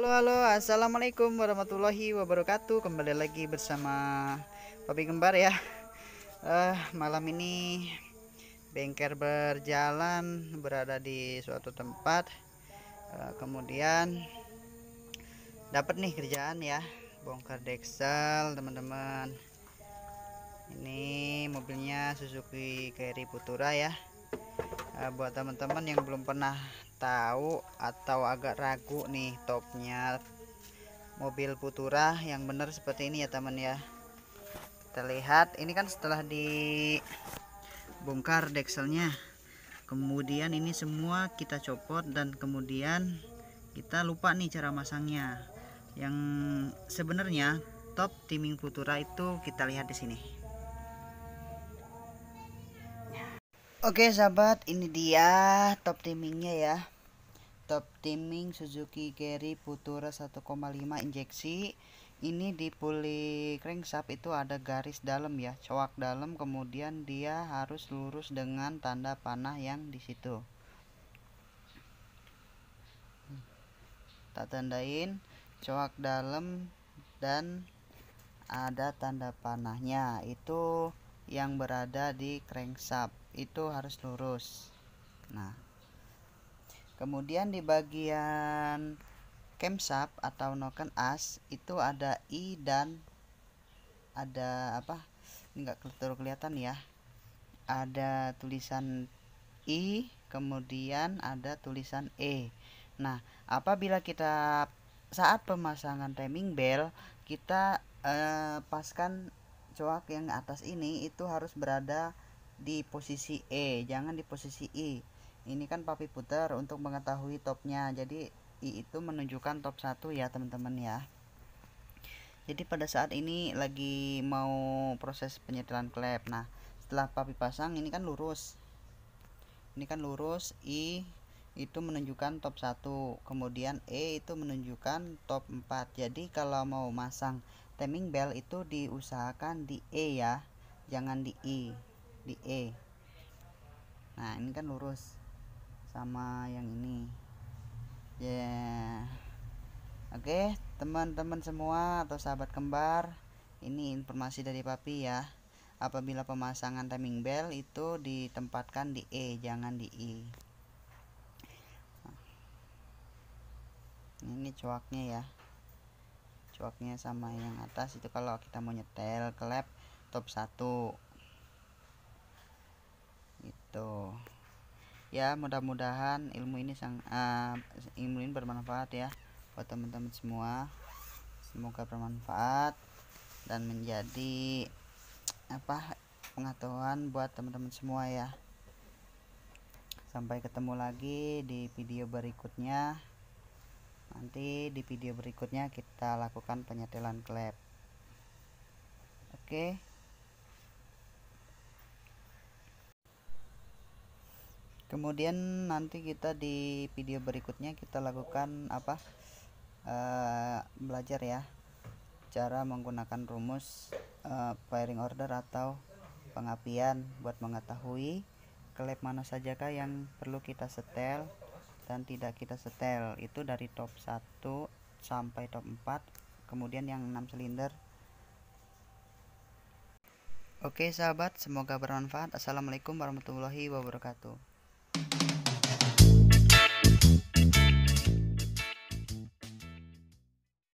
Halo halo assalamualaikum warahmatullahi wabarakatuh kembali lagi bersama Papi Kembar ya uh, malam ini bengker berjalan berada di suatu tempat uh, kemudian dapat nih kerjaan ya bongkar deksel teman-teman ini mobilnya Suzuki Carry Putura ya uh, buat teman-teman yang belum pernah tahu atau agak ragu nih topnya mobil Putura yang benar seperti ini ya teman ya kita lihat ini kan setelah dibongkar dekselnya kemudian ini semua kita copot dan kemudian kita lupa nih cara masangnya yang sebenarnya top timing Putura itu kita lihat di sini Oke sahabat, ini dia top timingnya ya. Top timing Suzuki Carry Futura 1,5 injeksi. Ini di pulley crankshaft itu ada garis dalam ya, coak dalam kemudian dia harus lurus dengan tanda panah yang di situ. Tak tandain coak dalam dan ada tanda panahnya itu yang berada di crankshaft itu harus lurus nah kemudian di bagian camshaft atau noken as itu ada i dan ada apa nggak kelihatan ya ada tulisan i kemudian ada tulisan e nah apabila kita saat pemasangan timing bell kita eh, paskan coak yang atas ini itu harus berada di posisi E jangan di posisi I ini kan papi putar untuk mengetahui topnya jadi I itu menunjukkan top 1 ya teman-teman ya jadi pada saat ini lagi mau proses penyetelan klep nah setelah papi pasang ini kan lurus ini kan lurus I itu menunjukkan top 1 kemudian E itu menunjukkan top 4 jadi kalau mau masang timing bell itu diusahakan di E ya jangan di I di E nah ini kan lurus sama yang ini ya yeah. oke okay, teman-teman semua atau sahabat kembar ini informasi dari papi ya apabila pemasangan timing bell itu ditempatkan di E jangan di I nah, ini cuaknya ya cuaknya sama yang atas itu kalau kita mau nyetel klep top 1 gitu ya mudah-mudahan ilmu ini sang uh, ilmu ini bermanfaat ya buat teman-teman semua semoga bermanfaat dan menjadi apa pengetahuan buat teman-teman semua ya sampai ketemu lagi di video berikutnya nanti di video berikutnya kita lakukan penyetelan klep oke okay. kemudian nanti kita di video berikutnya kita lakukan apa uh, belajar ya cara menggunakan rumus uh, eh, pairing order atau pengapian buat mengetahui klep mana sajakah yang perlu kita setel dan tidak kita setel itu dari top 1 sampai top 4 kemudian yang 6 silinder Oke sahabat semoga bermanfaat Assalamualaikum warahmatullahi wabarakatuh